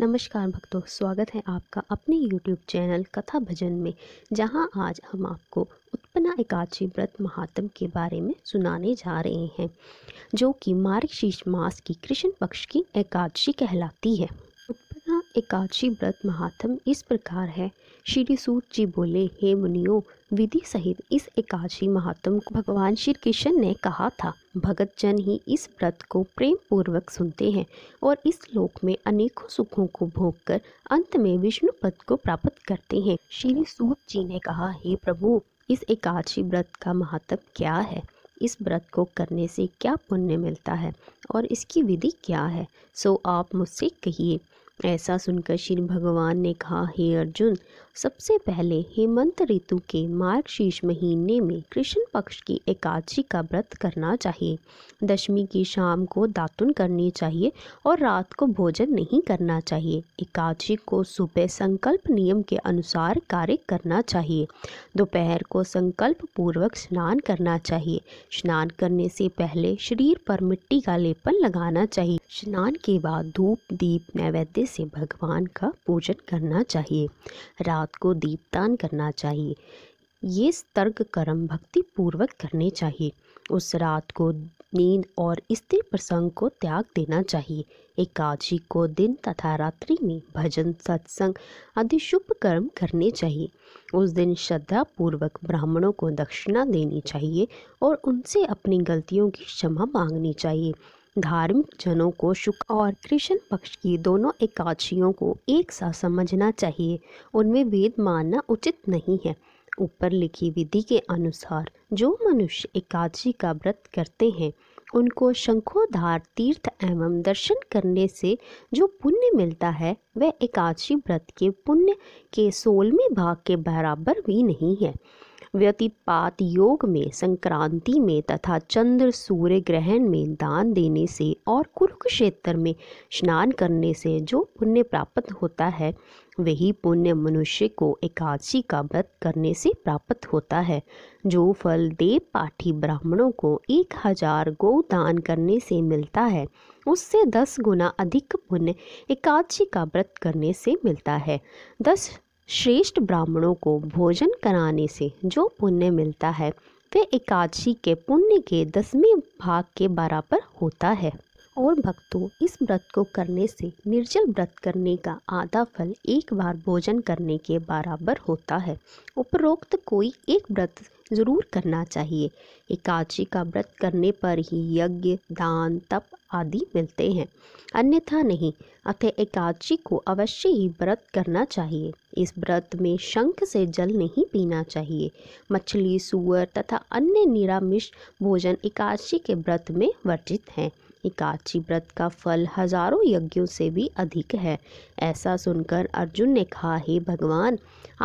नमस्कार भक्तों स्वागत है आपका अपने YouTube चैनल कथा भजन में जहां आज हम आपको उत्पन्ना एकादशी व्रत महात्म के बारे में सुनाने जा रहे हैं जो कि मार्गशीर्ष मास की कृष्ण पक्ष की एकादशी कहलाती है एकादशी व्रत महात्म इस प्रकार है श्री सूत जी बोले हे मुनियो विधि सहित इस एकादशी महात्म को भगवान श्री कृष्ण ने कहा था भगत जन ही इस व्रत को प्रेम पूर्वक सुनते हैं और इस लोक में अनेकों सुखों को भोगकर अंत में विष्णु पद को प्राप्त करते हैं श्री सूत जी ने कहा हे प्रभु इस एकादशी व्रत का महात्म क्या है इस व्रत को करने से क्या पुण्य मिलता है और इसकी विधि क्या है सो आप मुझसे कहिए ऐसा सुनकर श्री भगवान ने कहा हे अर्जुन सबसे पहले हेमंत ऋतु के मार्गशीर्ष महीने में कृष्ण पक्ष की एकादशी का व्रत करना चाहिए दशमी की शाम को दातुन करनी चाहिए और रात को भोजन नहीं करना चाहिए एकादशी को सुबह संकल्प नियम के अनुसार कार्य करना चाहिए दोपहर को संकल्प पूर्वक स्नान करना चाहिए स्नान करने से पहले शरीर पर मिट्टी का लेपन लगाना चाहिए स्नान के बाद धूप दीप नैवेद्य से भगवान का पूजन करना चाहिए रात रात को दीपदान करना चाहिए ये तर्क कर्म पूर्वक करने चाहिए उस रात को नींद और स्त्री प्रसंग को त्याग देना चाहिए एकादशी को दिन तथा रात्रि में भजन सत्संग आदि शुभ कर्म करने चाहिए उस दिन श्रद्धा पूर्वक ब्राह्मणों को दक्षिणा देनी चाहिए और उनसे अपनी गलतियों की क्षमा मांगनी चाहिए धार्मिक जनों को शुक्र और कृष्ण पक्ष की दोनों एकादशियों को एक साथ समझना चाहिए उनमें वेद मानना उचित नहीं है ऊपर लिखी विधि के अनुसार जो मनुष्य एकादशी का व्रत करते हैं उनको शंखोधार तीर्थ एवं दर्शन करने से जो पुण्य मिलता है वह एकादशी व्रत के पुण्य के सोलहवें भाग के बराबर भी नहीं है व्यतिपात योग में संक्रांति में तथा चंद्र सूर्य ग्रहण में दान देने से और कुरुक्षेत्र में स्नान करने से जो पुण्य प्राप्त होता है वही पुण्य मनुष्य को एकादशी का व्रत करने से प्राप्त होता है जो फल देव पाठी ब्राह्मणों को एक हजार गौ दान करने से मिलता है उससे दस गुना अधिक पुण्य एकादशी का व्रत करने से मिलता है दस श्रेष्ठ ब्राह्मणों को भोजन कराने से जो पुण्य मिलता है वह एकादशी के पुण्य के दसवें भाग के बराबर होता है और भक्तों इस व्रत को करने से निर्जल व्रत करने का आधा फल एक बार भोजन करने के बराबर होता है उपरोक्त कोई एक व्रत ज़रूर करना चाहिए एकादशी का व्रत करने पर ही यज्ञ दान तप आदि मिलते हैं अन्यथा नहीं अतः एकादशी को अवश्य ही व्रत करना चाहिए इस व्रत में शंख से जल नहीं पीना चाहिए मछली सुअर तथा अन्य निरामिष भोजन एकादशी के व्रत में वर्जित हैं एकादशी व्रत का फल हजारों यज्ञों से भी अधिक है ऐसा सुनकर अर्जुन ने कहा हे भगवान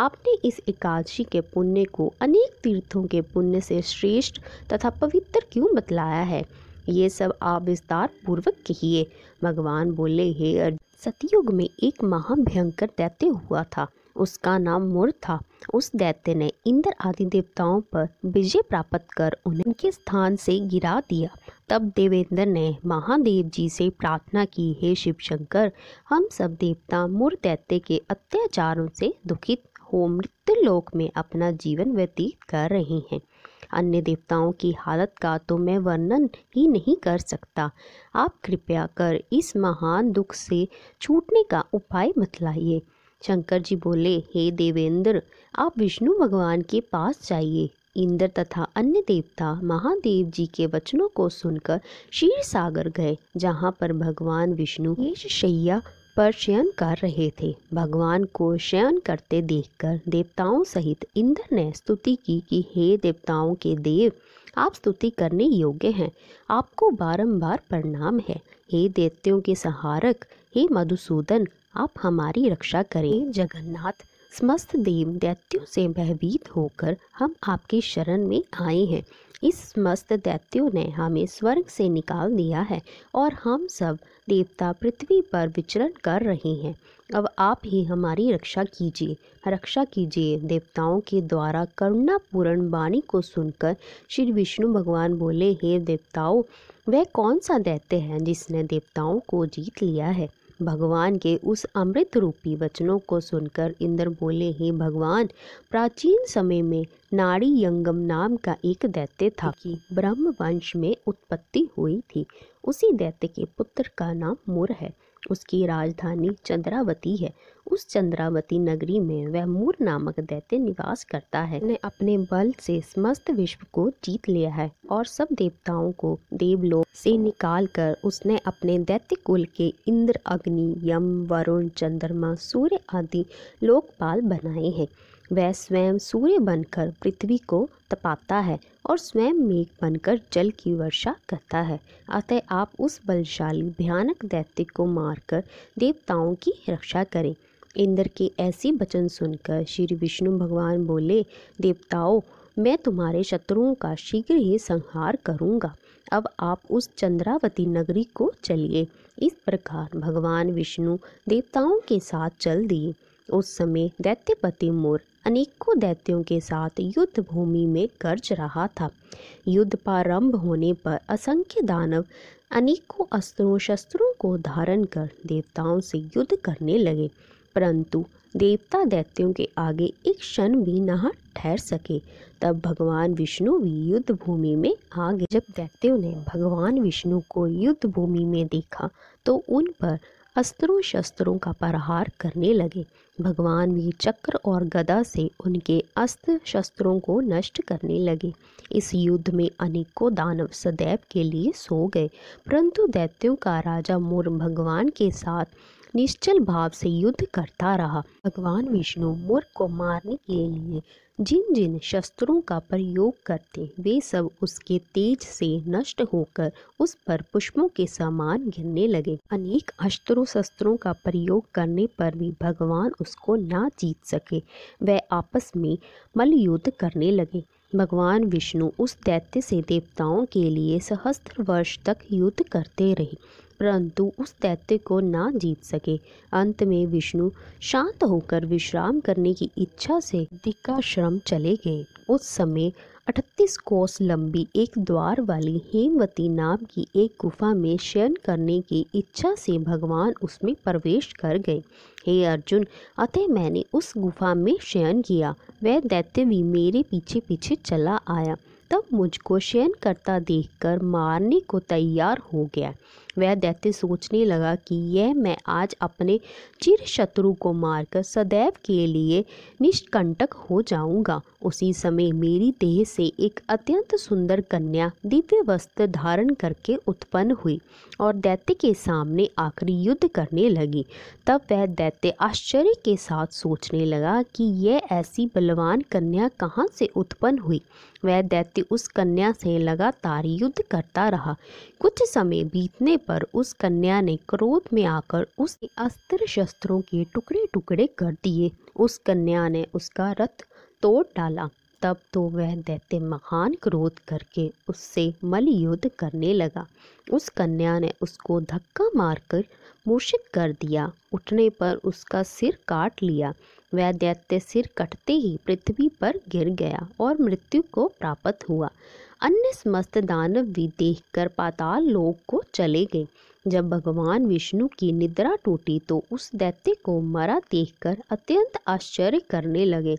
आपने इस एकादशी के पुण्य को अनेक तीर्थों के पुण्य से श्रेष्ठ तथा पवित्र क्यों बतलाया है ये सब आप विस्तार पूर्वक कहिए भगवान बोले हे अर्जुन सतयुग में एक महाभयंकर दैत्य हुआ था उसका नाम मुर था उस दैत्य ने इंद्र आदि देवताओं पर विजय प्राप्त कर उन्हें उनके स्थान से गिरा दिया तब देवेंद्र ने महादेव जी से प्रार्थना की हे शिव शंकर हम सब देवता मूर दैत्य के अत्याचारों से दुखित हो मृत्यु लोक में अपना जीवन व्यतीत कर रहे हैं अन्य देवताओं की हालत का तो मैं वर्णन ही नहीं कर सकता आप कृपया कर इस महान दुख से छूटने का उपाय बतलाइए शंकर जी बोले हे देवेंद्र आप विष्णु भगवान के पास जाइए इंद्र तथा अन्य देवता महादेव जी के वचनों को सुनकर क्षीर सागर गए जहाँ पर भगवान विष्णु शैया पर शयन कर रहे थे भगवान को शयन करते देखकर देवताओं सहित इंद्र ने स्तुति की कि हे देवताओं के देव आप स्तुति करने योग्य हैं आपको बारंबार प्रणाम है हे देवताओं के सहारक हे मधुसूदन आप हमारी रक्षा करें जगन्नाथ समस्त देव दैत्यों से भयभीत होकर हम आपके शरण में आए हैं इस समस्त दैत्यों ने हमें स्वर्ग से निकाल दिया है और हम सब देवता पृथ्वी पर विचरण कर रहे हैं अब आप ही हमारी रक्षा कीजिए रक्षा कीजिए देवताओं के द्वारा करुणापूर्ण वाणी को सुनकर श्री विष्णु भगवान बोले हे देवताओं वह कौन सा दैत्य है जिसने देवताओं को जीत लिया है भगवान के उस अमृत रूपी वचनों को सुनकर इंद्र बोले हे भगवान प्राचीन समय में नारी यंगम नाम का एक दैत्य था कि ब्रह्म वंश में उत्पत्ति हुई थी उसी दैत्य के पुत्र का नाम मुर है उसकी राजधानी चंद्रावती है उस चंद्रावती नगरी में वह मूर नामक दैत्य निवास करता है ने अपने बल से समस्त विश्व को जीत लिया है और सब देवताओं को देवलोक से निकाल कर उसने अपने दैत्य कुल के इंद्र अग्नि यम वरुण चंद्रमा सूर्य आदि लोकपाल बनाए हैं वह स्वयं सूर्य बनकर पृथ्वी को तपाता है और स्वयं मेघ बनकर जल की वर्षा करता है अतः आप उस बलशाली भयानक दैत्य को मारकर देवताओं की रक्षा करें इंद्र के ऐसे वचन सुनकर श्री विष्णु भगवान बोले देवताओं मैं तुम्हारे शत्रुओं का शीघ्र ही संहार करूंगा अब आप उस चंद्रावती नगरी को चलिए इस प्रकार भगवान विष्णु देवताओं के साथ चल दिए उस समय दैत्यपति मोर अनेकों दैत्यों के साथ युद्ध भूमि में गर्ज रहा था युद्ध प्रारंभ होने पर असंख्य दानव अनेकों अस्त्रों शस्त्रों को धारण कर देवताओं से युद्ध करने लगे परंतु देवता दैत्यों के आगे एक क्षण भी न ठहर सके तब भगवान विष्णु भी युद्ध भूमि में आ गए जब दैत्यों ने भगवान विष्णु को युद्ध भूमि में देखा तो उन पर अस्त्रों शस्त्रों का प्रहार करने लगे भगवान भी चक्र और गदा से उनके अस्त्र शस्त्रों को नष्ट करने लगे इस युद्ध में अनेकों दानव सदैव के लिए सो गए परंतु दैत्यों का राजा मोर भगवान के साथ निश्चल भाव से युद्ध करता रहा भगवान विष्णु मुर को मारने के लिए जिन जिन शस्त्रों का प्रयोग करते वे सब उसके तेज से नष्ट होकर उस पर पुष्पों के समान गिरने लगे अनेक अस्त्रों शस्त्रों का प्रयोग करने पर भी भगवान उसको ना जीत सके वह आपस में मल युद्ध करने लगे भगवान विष्णु उस दैत्य से देवताओं के लिए सहस्त्र वर्ष तक युद्ध करते रहे परंतु उस दैत्य को ना जीत सके अंत में विष्णु शांत होकर विश्राम करने की इच्छा से दिक्काश्रम चले गए उस समय अठतीस कोस लंबी एक द्वार वाली हेमवती नाम की एक गुफा में शयन करने की इच्छा से भगवान उसमें प्रवेश कर गए हे अर्जुन अतः मैंने उस गुफा में शयन किया वह दैत्य भी मेरे पीछे पीछे चला आया तब मुझको शयन करता देखकर मारने को तैयार हो गया वह दैत्य सोचने लगा कि यह मैं आज अपने चिर शत्रु को मारकर सदैव के लिए निष्कंटक हो जाऊंगा उसी समय मेरी देह से एक अत्यंत सुंदर कन्या दिव्य वस्त्र धारण करके उत्पन्न हुई और दैत्य के सामने आकर युद्ध करने लगी तब वह दैत्य दैत्य आश्चर्य के साथ सोचने लगा कि यह ऐसी बलवान कन्या कहाँ से उत्पन्न हुई वह दैत्य उस कन्या से लगातार युद्ध करता रहा कुछ समय बीतने पर उस कन्या ने क्रोध में आकर उसके अस्त्र शस्त्रों के टुकड़े टुकड़े कर दिए उस कन्या ने उसका रथ तोड़ डाला तब तो वह दैत्य महान क्रोध करके उससे मल युद्ध करने लगा उस कन्या ने उसको धक्का मारकर मूर्छित कर दिया उठने पर उसका सिर काट लिया वह दैत्य सिर कटते ही पृथ्वी पर गिर गया और मृत्यु को प्राप्त हुआ अन्य समस्त दानव भी देखकर पाताल लोक को चले गए जब भगवान विष्णु की निद्रा टूटी तो उस दैत्य को मरा देखकर अत्यंत आश्चर्य करने लगे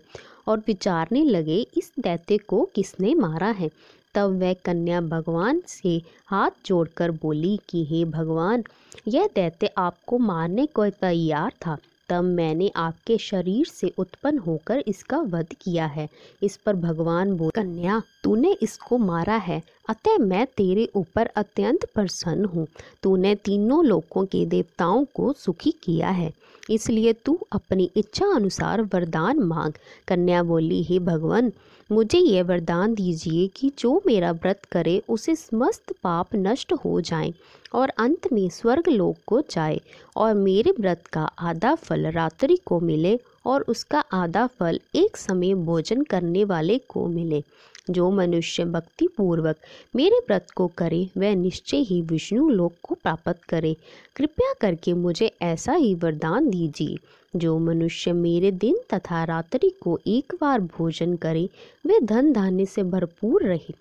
और विचारने लगे इस दैत्य को किसने मारा है तब वह कन्या भगवान से हाथ जोड़कर बोली कि हे भगवान यह दैत्य आपको मारने को तैयार था तब मैंने आपके शरीर से उत्पन्न होकर इसका वध किया है इस पर भगवान बोल कन्या तूने इसको मारा है अतः मैं तेरे ऊपर अत्यंत प्रसन्न हूँ तूने तीनों लोकों के देवताओं को सुखी किया है इसलिए तू अपनी इच्छा अनुसार वरदान मांग कन्या बोली हे भगवान मुझे ये वरदान दीजिए कि जो मेरा व्रत करे उसे समस्त पाप नष्ट हो जाए और अंत में स्वर्ग लोक को जाए और मेरे व्रत का आधा फल रात्रि को मिले और उसका आधा फल एक समय भोजन करने वाले को मिले जो मनुष्य भक्ति पूर्वक मेरे व्रत को करे वह निश्चय ही विष्णु लोक को प्राप्त करे कृपया करके मुझे ऐसा ही वरदान दीजिए जो मनुष्य मेरे दिन तथा रात्रि को एक बार भोजन करे वे धन धान्य से भरपूर रहे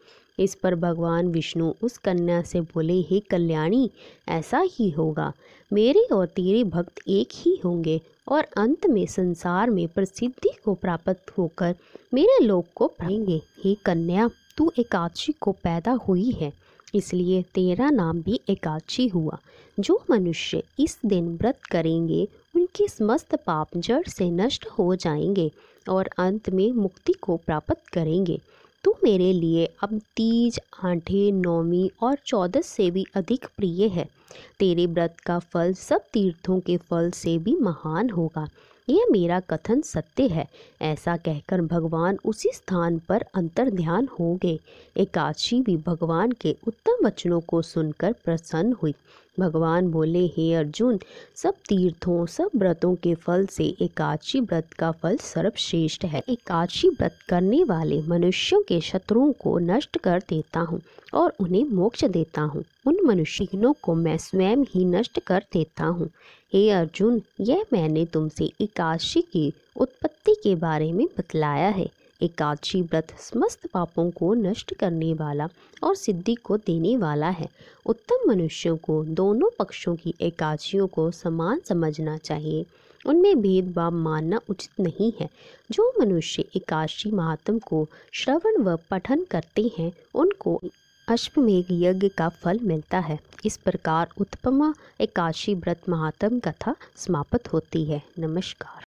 इस पर भगवान विष्णु उस कन्या से बोले हे कल्याणी ऐसा ही होगा मेरे और तेरे भक्त एक ही होंगे और अंत में संसार में प्रसिद्धि को प्राप्त होकर मेरे लोग को पढ़ेंगे हे कन्या तू एकादशी को पैदा हुई है इसलिए तेरा नाम भी एकादशी हुआ जो मनुष्य इस दिन व्रत करेंगे उनके समस्त पाप जड़ से नष्ट हो जाएंगे और अंत में मुक्ति को प्राप्त करेंगे तू मेरे लिए अब तीज आठे नौमी और चौदस से भी अधिक प्रिय है तेरे व्रत का फल सब तीर्थों के फल से भी महान होगा यह मेरा कथन सत्य है ऐसा कहकर भगवान उसी स्थान पर अंतर ध्यान हो गए एकादशी भी भगवान के उत्तम वचनों को सुनकर प्रसन्न हुई भगवान बोले हे अर्जुन सब तीर्थों सब व्रतों के फल से एकादशी व्रत का फल सर्वश्रेष्ठ है एकादशी व्रत करने वाले मनुष्यों के शत्रुओं को नष्ट कर देता हूँ और उन्हें मोक्ष देता हूँ उन मनुष्यों को मैं स्वयं ही नष्ट कर देता हूँ हे अर्जुन यह मैंने तुमसे एकादशी की उत्पत्ति के बारे में बतलाया है एकादशी व्रत समस्त पापों को नष्ट करने वाला और सिद्धि को देने वाला है उत्तम मनुष्यों को दोनों पक्षों की एकादशियों को समान समझना चाहिए उनमें भेदभाव मानना उचित नहीं है जो मनुष्य एकादशी महात्म को श्रवण व पठन करते हैं उनको अश्वमेघ यज्ञ का फल मिलता है इस प्रकार उत्पमा एकादशी व्रत महात्म कथा समाप्त होती है नमस्कार